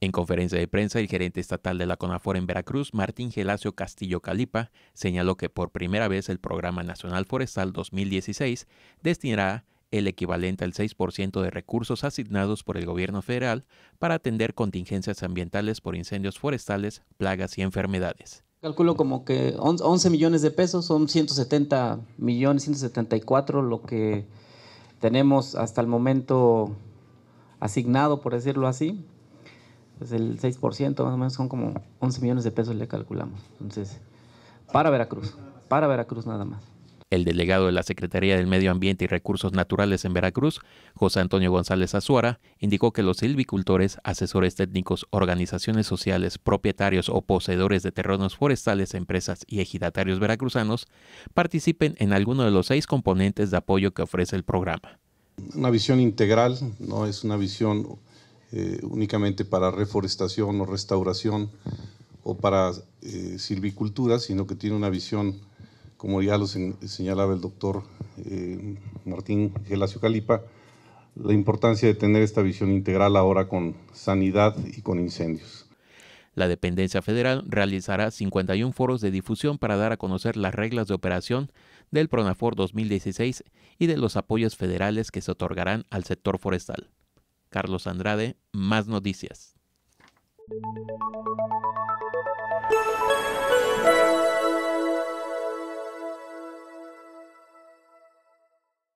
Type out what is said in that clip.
En conferencia de prensa, el gerente estatal de la CONAFOR en Veracruz, Martín Gelacio Castillo Calipa, señaló que por primera vez el Programa Nacional Forestal 2016 destinará el equivalente al 6% de recursos asignados por el gobierno federal para atender contingencias ambientales por incendios forestales, plagas y enfermedades. Calculo como que 11 millones de pesos, son 170 millones, 174 lo que tenemos hasta el momento asignado, por decirlo así. es el 6% más o menos son como 11 millones de pesos le calculamos. Entonces, para Veracruz, para Veracruz nada más. El delegado de la Secretaría del Medio Ambiente y Recursos Naturales en Veracruz, José Antonio González Azuara, indicó que los silvicultores, asesores técnicos, organizaciones sociales, propietarios o poseedores de terrenos forestales, empresas y ejidatarios veracruzanos participen en alguno de los seis componentes de apoyo que ofrece el programa. Una visión integral, no es una visión eh, únicamente para reforestación o restauración o para eh, silvicultura, sino que tiene una visión como ya lo señalaba el doctor eh, Martín Gelacio Calipa, la importancia de tener esta visión integral ahora con sanidad y con incendios. La dependencia federal realizará 51 foros de difusión para dar a conocer las reglas de operación del PRONAFOR 2016 y de los apoyos federales que se otorgarán al sector forestal. Carlos Andrade, más noticias.